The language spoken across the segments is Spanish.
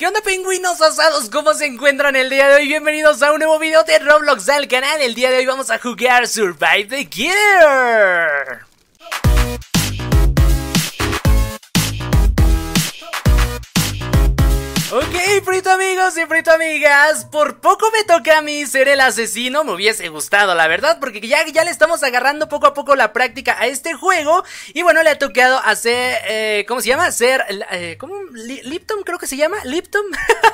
¿Qué onda pingüinos asados? ¿Cómo se encuentran el día de hoy? Bienvenidos a un nuevo video de Roblox al canal. El día de hoy vamos a jugar Survive the Gear. Ok, frito amigos y frito amigas, por poco me toca a mí ser el asesino, me hubiese gustado la verdad, porque ya, ya le estamos agarrando poco a poco la práctica a este juego y bueno, le ha tocado hacer, eh, ¿cómo se llama? Ser... eh, ¿cómo? Lipton creo que se llama, Lipton.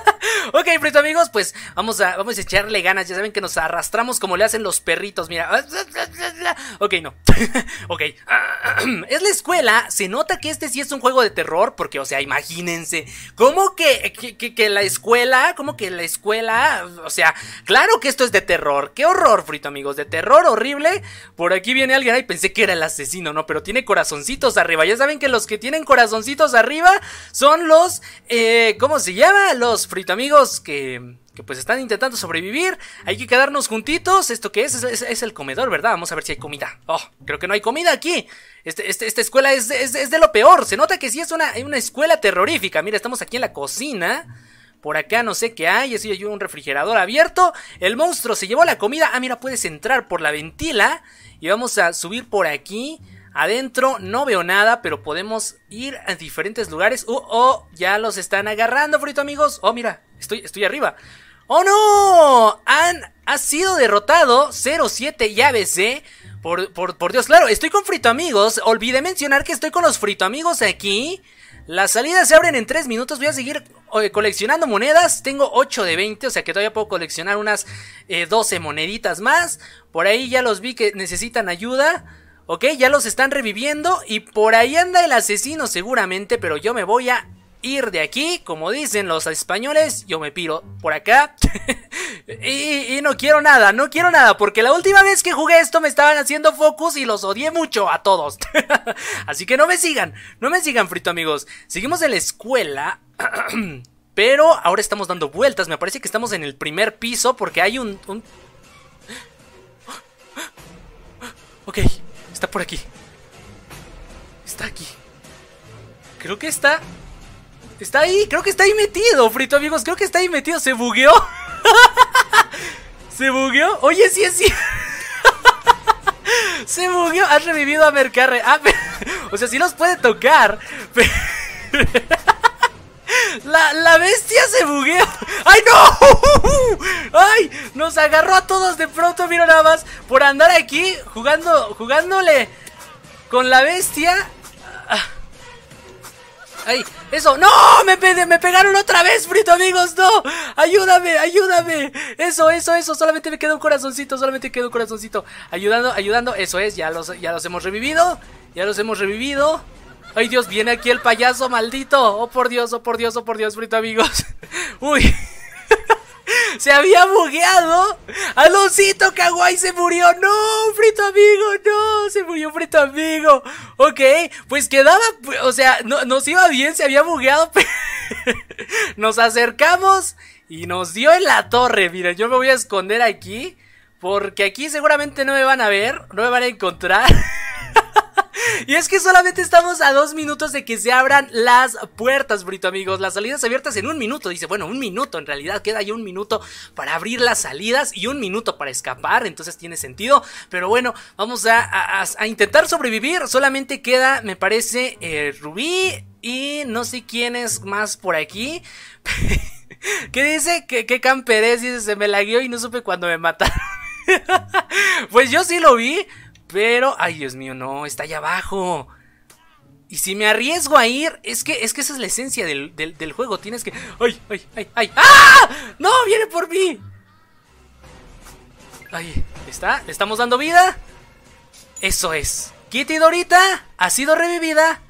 ok, frito amigos, pues vamos a, vamos a echarle ganas, ya saben que nos arrastramos como le hacen los perritos, mira. Ok, no. ok. es la escuela, se nota que este sí es un juego de terror, porque, o sea, imagínense, ¿cómo que que, la escuela, como que la escuela, o sea, claro que esto es de terror, qué horror, frito amigos, de terror horrible. Por aquí viene alguien, ahí, pensé que era el asesino, no, pero tiene corazoncitos arriba. Ya saben que los que tienen corazoncitos arriba son los, eh, ¿cómo se llama? Los frito amigos que que pues están intentando sobrevivir. Hay que quedarnos juntitos. ¿Esto que es? Es, el comedor, ¿verdad? Vamos a ver si hay comida. Oh, creo que no hay comida aquí. Este, este, esta escuela es, de lo peor. Se nota que sí es una, una escuela terrorífica. Mira, estamos aquí en la cocina. Por acá no sé qué hay. Sí, hay un refrigerador abierto. El monstruo se llevó la comida. Ah, mira, puedes entrar por la ventila. Y vamos a subir por aquí. Adentro no veo nada, pero podemos ir a diferentes lugares. Uh, oh, ya los están agarrando, frito amigos. Oh, mira, estoy, estoy arriba. ¡Oh no! Han, ha sido derrotado 07 7 llave Por, por, Dios, claro, estoy con Frito Amigos. Olvidé mencionar que estoy con los Frito Amigos aquí. Las salidas se abren en 3 minutos. Voy a seguir eh, coleccionando monedas. Tengo 8 de 20, o sea que todavía puedo coleccionar unas 12 eh, moneditas más. Por ahí ya los vi que necesitan ayuda. Ok, ya los están reviviendo. Y por ahí anda el asesino seguramente, pero yo me voy a ir de aquí, como dicen los españoles, yo me piro por acá. y, no quiero nada, no quiero nada, porque la última vez que jugué esto me estaban haciendo focus y los odié mucho a todos. Así que no me sigan, no me sigan, frito amigos. Seguimos en la escuela. Pero ahora estamos dando vueltas. Me parece que estamos en el primer piso porque hay un... un... Ok, está por aquí. Está aquí. Creo que está Está ahí, creo que está ahí metido, frito amigos. Creo que está ahí metido. Se bugueó. Se bugueó. Oye, sí, sí. Se bugueó. has revivido a Mercarre. Ah, o sea, sí nos puede tocar. La, la, bestia se bugueó. ¡Ay, no! ¡Ay! Nos agarró a todos de pronto, mira nada más. Por andar aquí jugando, jugándole con la bestia. Ah, ¡Ay! ¡Eso! ¡No! ¡Me, ¡Me pegaron otra vez, Frito, amigos! ¡No! ¡Ayúdame! ¡Ayúdame! ¡Eso, eso, eso! Solamente me queda un corazoncito, solamente queda un corazoncito. Ayudando, ayudando. Eso es, ya los, ya los hemos revivido. Ya los hemos revivido. ¡Ay, Dios! Viene aquí el payaso maldito. ¡Oh, por Dios! ¡Oh, por Dios! ¡Oh, por Dios, Frito, amigos! ¡Uy! Se había bugueado. Aloncito Kawaii se murió. No, Frito Amigo, no. Se murió Frito Amigo. Ok, pues quedaba. O sea, nos iba bien, se había bugueado. nos acercamos y nos dio en la torre. Mira, yo me voy a esconder aquí. Porque aquí seguramente no me van a ver, no me van a encontrar. Y es que solamente estamos a dos minutos de que se abran las puertas, Brito amigos. Las salidas abiertas en un minuto. Dice, bueno, un minuto. En realidad queda ya un minuto para abrir las salidas y un minuto para escapar. Entonces tiene sentido. Pero bueno, vamos a, intentar sobrevivir. Solamente queda, me parece, eh, Rubí y no sé quién es más por aquí. ¿Qué dice? ¿Qué, qué Dice, se me lagueó y no supe cuándo me mataron. pues yo sí lo vi. Pero, ay Dios mío, no, está allá abajo. Y si me arriesgo a ir, es que, es que esa es la esencia del, juego. Tienes que... ¡Ay, ay, ay, ay! ¡Ah! ¡No, viene por mí! Ahí ¿está? ¿Le estamos dando vida? Eso es. Kitty Dorita ha sido revivida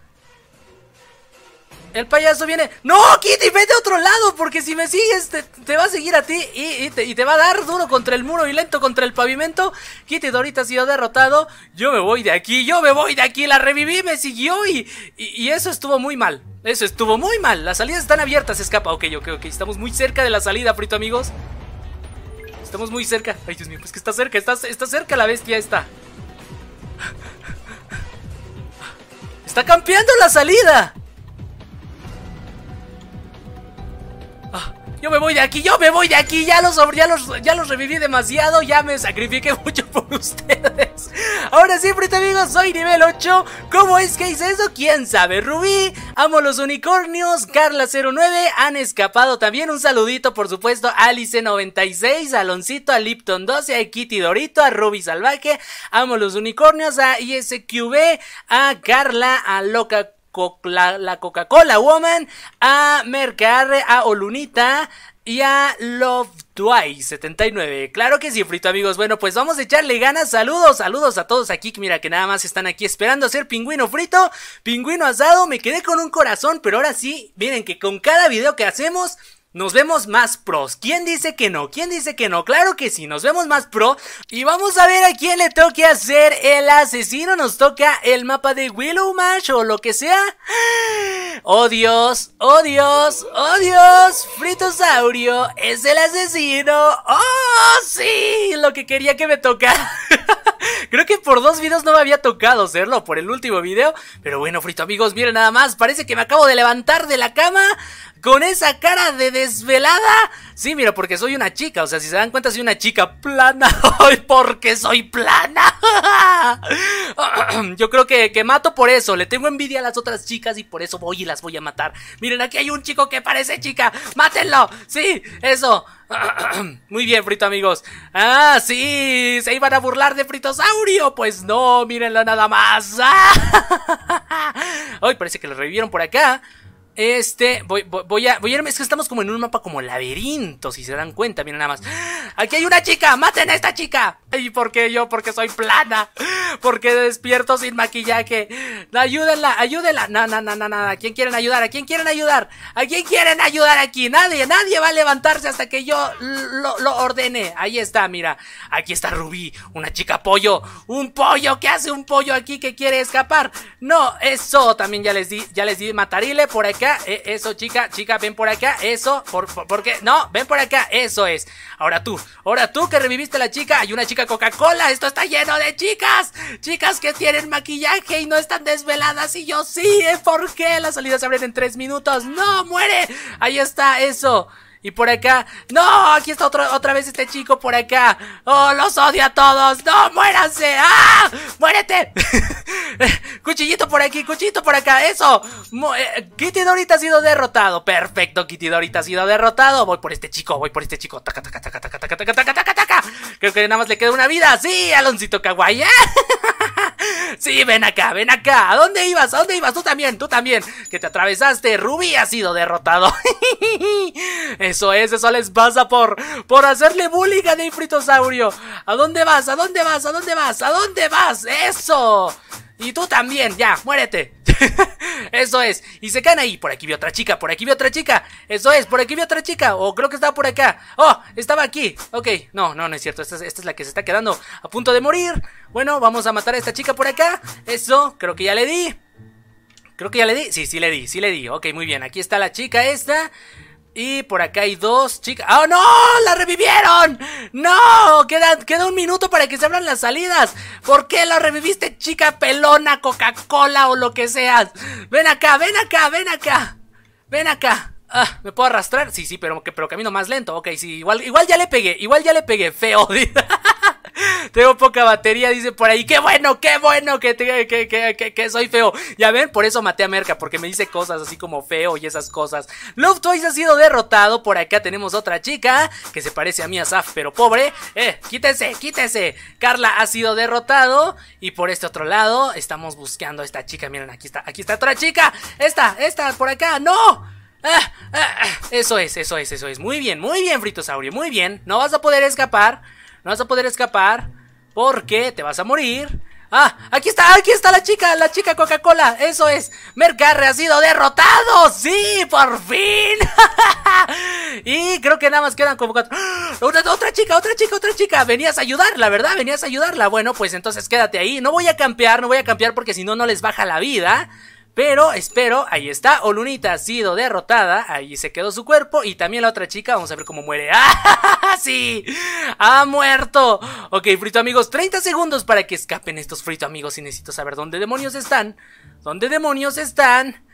el payaso viene. ¡No, Kitty! Vete a otro lado, porque si me sigues, te, va a seguir a ti y, te, va a dar duro contra el muro y lento contra el pavimento. Kitty Dorita ha sido derrotado. Yo me voy de aquí, yo me voy de aquí. La reviví, me siguió y, y eso estuvo muy mal. Eso estuvo muy mal. Las salidas están abiertas, escapa. Ok, ok, ok. Estamos muy cerca de la salida, frito, amigos. Estamos muy cerca. Ay, Dios mío, pues que está cerca, está, está cerca la bestia está. Está campeando la salida. Yo me voy de aquí, yo me voy de aquí. Ya los, ya los, ya los reviví demasiado. Ya me sacrifiqué mucho por ustedes. Ahora sí, te amigos, soy nivel 8. ¿Cómo es que hice eso? ¿Quién sabe? Rubí, amo los unicornios. Carla09, han escapado también. Un saludito, por supuesto, a Alice96, a Aloncito, a Lipton12, a Kitty Dorito, a Ruby Salvaje. Amo los unicornios, a ISQB, a Carla, a Loca la, la Coca-Cola Woman, a Mercar, a Olunita, y a Love Twice 79. Claro que sí, frito amigos. Bueno, pues vamos a echarle ganas. Saludos, saludos a todos aquí. Mira que nada más están aquí esperando hacer pingüino frito, pingüino asado. Me quedé con un corazón, pero ahora sí, miren que con cada video que hacemos nos vemos más pros. ¿Quién dice que no? ¿Quién dice que no? Claro que sí, nos vemos más pro. Y vamos a ver a quién le toque hacer el asesino. Nos toca el mapa de Willow Mash o lo que sea. Oh Dios, oh Dios, oh Dios. Fritosaurio es el asesino. Oh, sí, lo que quería que me tocara. Creo que por dos videos no me había tocado hacerlo, por el último video. Pero bueno, frito amigos, miren nada más. Parece que me acabo de levantar de la cama con esa cara de desvelada. Sí, mira, porque soy una chica. O sea, si se dan cuenta, soy una chica plana. hoy porque soy plana! Yo creo que, que mato por eso. Le tengo envidia a las otras chicas y por eso voy y las voy a matar. Miren, aquí hay un chico que parece chica. ¡Mátenlo! Sí, eso. Muy bien, Frito amigos. Ah, sí, se iban a burlar de Fritosaurio. Pues no, mírenlo nada más. Hoy parece que lo revivieron por acá. Este, voy, voy, a, voy a irme. Es que estamos como en un mapa como laberinto, si se dan cuenta. Miren nada más. Aquí hay una chica, maten a esta chica. ¿Y por qué yo? Porque soy plana. Porque despierto sin maquillaje. Ayúdenla, ayúdenla. No, no, no, no, no. ¿A quién quieren ayudar? ¿A quién quieren ayudar? ¿A quién quieren ayudar aquí? Nadie, nadie va a levantarse hasta que yo lo, ordene. Ahí está, mira. Aquí está Rubí, una chica pollo. Un pollo, ¿qué hace un pollo aquí que quiere escapar? No, eso también ya les di, ya les di matarile por aquí. Eh, eso chica, chica, ven por acá, eso, por, por, porque, no, ven por acá, eso es. Ahora tú, ahora tú que reviviste a la chica, hay una chica Coca-Cola, esto está lleno de chicas, chicas que tienen maquillaje y no están desveladas y yo sí, ¿eh? ¿por qué? Las salidas se abren en tres minutos, no, muere, ahí está, eso. Y por acá, no, aquí está otro, otra vez este chico por acá. Oh, los odio a todos. No, muéranse. ¡Ah! ¡Muérete! cuchillito por aquí, cuchillito por acá. Eso. Eh, Kitty Dorita ha sido derrotado. Perfecto, Kitty Dorita ha sido derrotado. Voy por este chico, voy por este chico. Taca, taca, taca, taca, taca, taca, taca, taca, taca. Creo que nada más le queda una vida. Sí, Aloncito Kawaii. Sí, ven acá, ven acá. ¿A dónde ibas? ¿A dónde ibas? Tú también, tú también. Que te atravesaste. Ruby ha sido derrotado. Eso es, eso les pasa por, por hacerle bullying a Nefritosaurio. ¿A dónde vas? ¿A dónde vas? ¿A dónde vas? ¿A dónde vas? ¡Eso! Y tú también, ya, muérete. Eso es. Y se caen ahí. Por aquí vi otra chica, por aquí vi otra chica. Eso es, por aquí vi otra chica. O creo que estaba por acá. Oh, estaba aquí. Ok, no, no, no es cierto. Esta esta es, la que se está quedando a punto de morir. Bueno, vamos a matar a esta chica por acá. Eso, creo que ya le di. Creo que ya le di. Sí, sí le di, sí le di. Ok, muy bien. Aquí está la chica esta. Y por acá hay dos chicas. ¡Oh, no! ¡La revivieron! ¡No! Queda, queda un minuto para que se abran las salidas. ¿Por qué la reviviste, chica pelona, Coca-Cola o lo que seas? Ven acá, ven acá, ven acá. Ven acá. Ah, ¿Me puedo arrastrar? Sí, sí, pero, pero camino más lento. Ok, sí, igual, igual ya le pegué. Igual ya le pegué, feo. Tengo poca batería, dice por ahí. Qué bueno, qué bueno que, que, que, soy feo. Ya ven, por eso maté a Merca, porque me dice cosas así como feo y esas cosas. Love Toys ha sido derrotado. Por acá tenemos otra chica que se parece a mí, Asaf, pero pobre. Eh, quítense, quítense. Carla ha sido derrotado. Y por este otro lado, estamos buscando a esta chica. Miren, aquí está, aquí está otra chica. Esta, esta, por acá. ¡No! Ah, ah, ah. eso es, eso es, eso es. Muy bien, muy bien, Fritosaurio, muy bien. No vas a poder escapar. No vas a poder escapar porque te vas a morir. Ah, aquí está, aquí está la chica, la chica Coca-Cola. Eso es. Mercarre ha sido derrotado. Sí, por fin. y creo que nada más quedan como cuatro. Otra, ¡Ah! otra chica, otra chica, otra chica. Venías a ayudarla, ¿verdad? Venías a ayudarla. Bueno, pues entonces quédate ahí. No voy a campear, no voy a campear porque si no, no les baja la vida. Pero espero, ahí está. Olunita ha sido derrotada. Ahí se quedó su cuerpo. Y también la otra chica. Vamos a ver cómo muere. ¡Ah, sí! ¡Ha muerto! Ok, frito amigos. 30 segundos para que escapen estos frito amigos. Y necesito saber dónde demonios están. ¿Dónde demonios están?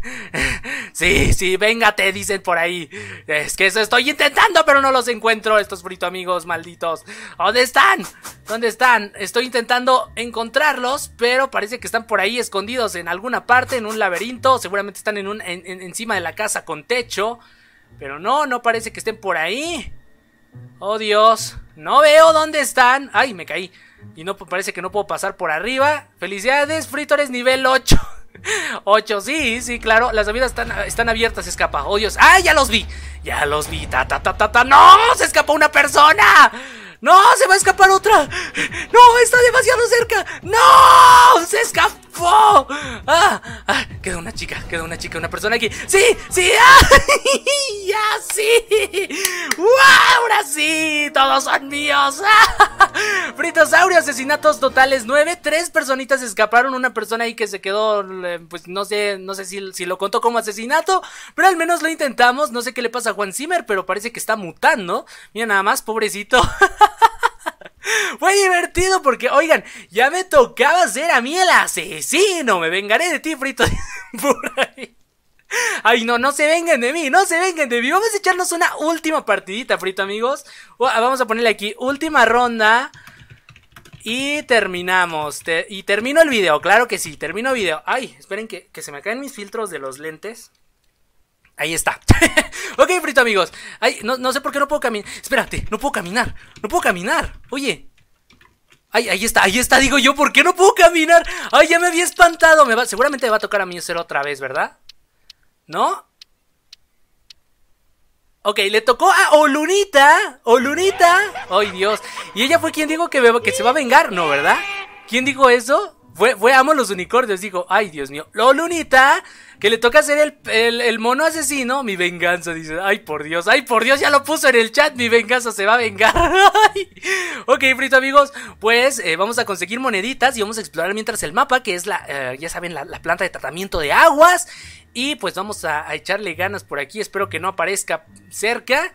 Sí, sí, véngate, dicen por ahí. Es que eso estoy intentando, pero no los encuentro, estos frito amigos malditos. ¿Dónde están? ¿Dónde están? Estoy intentando encontrarlos, pero parece que están por ahí escondidos en alguna parte, en un laberinto. Seguramente están en un, en, encima de la casa con techo. Pero no, no parece que estén por ahí. Oh Dios, no veo dónde están. Ay, me caí. Y no parece que no puedo pasar por arriba. Felicidades, fritores nivel 8. 8, sí, sí, claro. Las navidades están, están abiertas, se escapa. Oh Dios. ¡Ah, ya los vi! Ya los vi. Ta, ta, ta, ta, ¡No! ¡Se escapó una persona! ¡No! ¡Se va a escapar otra! ¡No! ¡Está demasiado cerca! ¡No! chica, queda una chica, una persona aquí. ¡Sí! ¡Sí! ¡Ay! ¡Ya sí! ¡Wow! ¡Ahora sí! ya sí wow ahora sí todos son míos! Fritosaurio, asesinatos totales 9. Tres personitas escaparon. Una persona ahí que se quedó, pues no sé, no sé si, si lo contó como asesinato, pero al menos lo intentamos. No sé qué le pasa a Juan Zimmer, pero parece que está mutando. Mira nada más, pobrecito. Fue divertido porque, oigan, ya me tocaba ser a mí el asesino. Me vengaré de ti, frito. Por ahí. Ay, no, no se vengan de mí, no se vengan de mí. Vamos a echarnos una última partidita, frito, amigos. Vamos a ponerle aquí, última ronda. Y terminamos. y termino el video, claro que sí, termino el video. Ay, esperen que, que se me caen mis filtros de los lentes. Ahí está. ok, frito amigos. no, sé por qué no puedo caminar. Espérate, no puedo caminar. No puedo caminar. Oye. Ay, ahí está, ahí está, digo yo, ¿por qué no puedo caminar? Ay, ya me había espantado. seguramente me va a tocar a mí hacer otra vez, ¿verdad? ¿No? Ok, le tocó a Olunita. Olunita. Ay, Dios. Y ella fue quien dijo que, que se va a vengar, ¿no, verdad? ¿Quién dijo eso? Fue, amo los unicornios, dijo, ay Dios mío, lo lunita, que le toca ser el, mono asesino, mi venganza, dice, ay por Dios, ay por Dios, ya lo puso en el chat, mi venganza se va a vengar. ok, frito amigos, pues eh, vamos a conseguir moneditas y vamos a explorar mientras el mapa, que es la, eh, ya saben, la, planta de tratamiento de aguas. Y pues vamos a echarle ganas por aquí, espero que no aparezca cerca.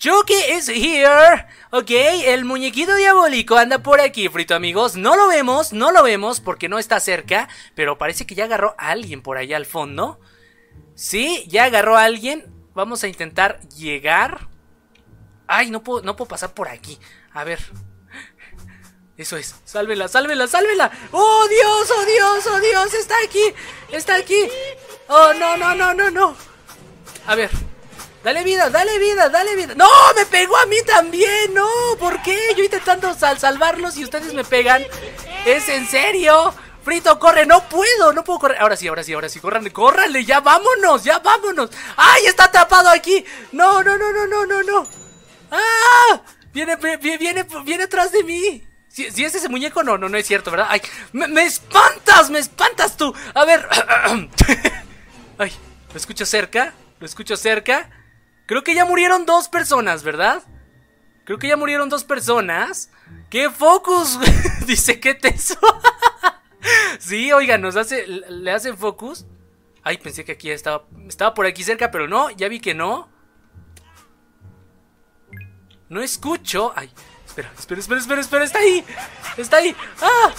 Chucky is here. Ok, el muñequito diabólico anda por aquí, frito amigos. No lo vemos, no lo vemos porque no está cerca. Pero parece que ya agarró a alguien por allá al fondo. Sí, ya agarró a alguien. Vamos a intentar llegar. Ay, no puedo, no puedo pasar por aquí. A ver. Eso es. Sálvela, sálvela, sálvela. ¡Oh, Dios! ¡Oh, Dios! ¡Oh, Dios! Está aquí. Está aquí. Oh, no, no, no, no, no. A ver. Dale vida, dale vida, dale vida. No, me pegó a mí también. No, ¿por qué? Yo intentando salvarlos y ustedes me pegan. ¿Es en serio? Frito, corre, no puedo, no puedo correr. Ahora sí, ahora sí, ahora sí, Corran, córranle, ya vámonos, ya vámonos. ¡Ay, está atrapado aquí! No, no, no, no, no, no, no. ¡Ah! Viene, viene, viene, atrás de mí. Si, es ese muñeco, no, no, no es cierto, ¿verdad? Ay, me, espantas, me espantas tú. A ver. Ay, lo escucho cerca, lo escucho cerca. Creo que ya murieron dos personas, ¿verdad? Creo que ya murieron dos personas. ¡Qué focus! Dice, que teso? sí, oiga, nos hace, le hacen focus. Ay, pensé que aquí estaba, estaba por aquí cerca, pero no, ya vi que no. No escucho. Ay, espera, espera, espera, espera, está ahí. Está ahí. ¡Ah!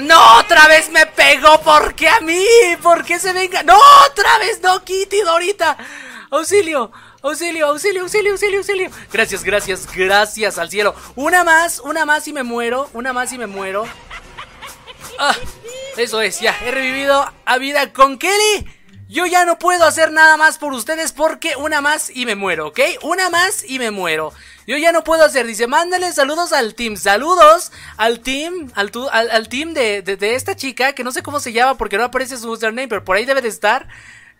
¡No! ¡Otra vez me pegó! ¿Por qué a mí? ¿Por qué se venga? ¡No! ¡Otra vez no, Kitty, Dorita! auxilio, auxilio, auxilio, auxilio, auxilio, auxilio. Gracias, gracias, gracias al cielo. Una más, una más y me muero, una más y me muero. Ah, eso es, ya, he revivido a vida con Kelly. Yo ya no puedo hacer nada más por ustedes porque una más y me muero, ¿ok? Una más y me muero. Yo ya no puedo hacer, dice, mándale saludos al team, saludos al team, al, al, team de, de, esta chica, que no sé cómo se llama porque no aparece su username, pero por ahí debe de estar.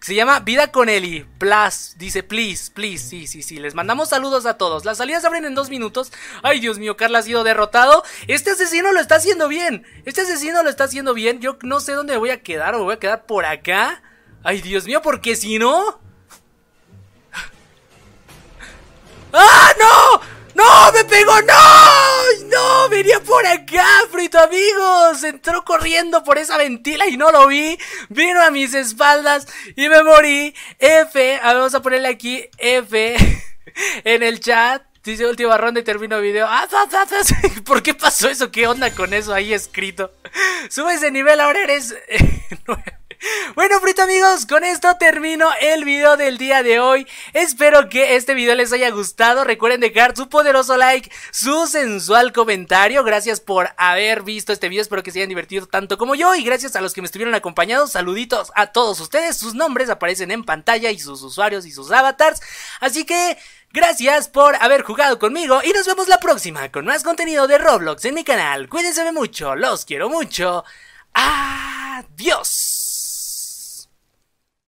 Se llama Vida con Eli. Plus. Dice, please, please. Sí, sí, sí. Les mandamos saludos a todos. Las salidas abren en dos minutos. Ay, Dios mío, Carla ha sido derrotado. Este asesino lo está haciendo bien. Este asesino lo está haciendo bien. Yo no sé dónde voy a quedar. O voy a quedar por acá. Ay, Dios mío, porque si no. ¡Ah, no! ¡No! ¡Me pegó! ¡No! amigos. Entró corriendo por esa ventila y no lo vi. Vino a mis espaldas y me morí. F. A ver, vamos a ponerle aquí F en el chat. Dice última ronda y termino video. Ah, ¿Por qué pasó eso? ¿Qué onda con eso ahí escrito? Sube ese nivel, ahora eres... Eh, nuevo Bueno, frito amigos, con esto termino el video del día de hoy. Espero que este video les haya gustado. Recuerden dejar su poderoso like, su sensual comentario. Gracias por haber visto este video. Espero que se hayan divertido tanto como yo. Y gracias a los que me estuvieron acompañados. Saluditos a todos ustedes. Sus nombres aparecen en pantalla y sus usuarios y sus avatars. Así que... Gracias por haber jugado conmigo y nos vemos la próxima con más contenido de Roblox en mi canal. Cuídense mucho, los quiero mucho. Adiós.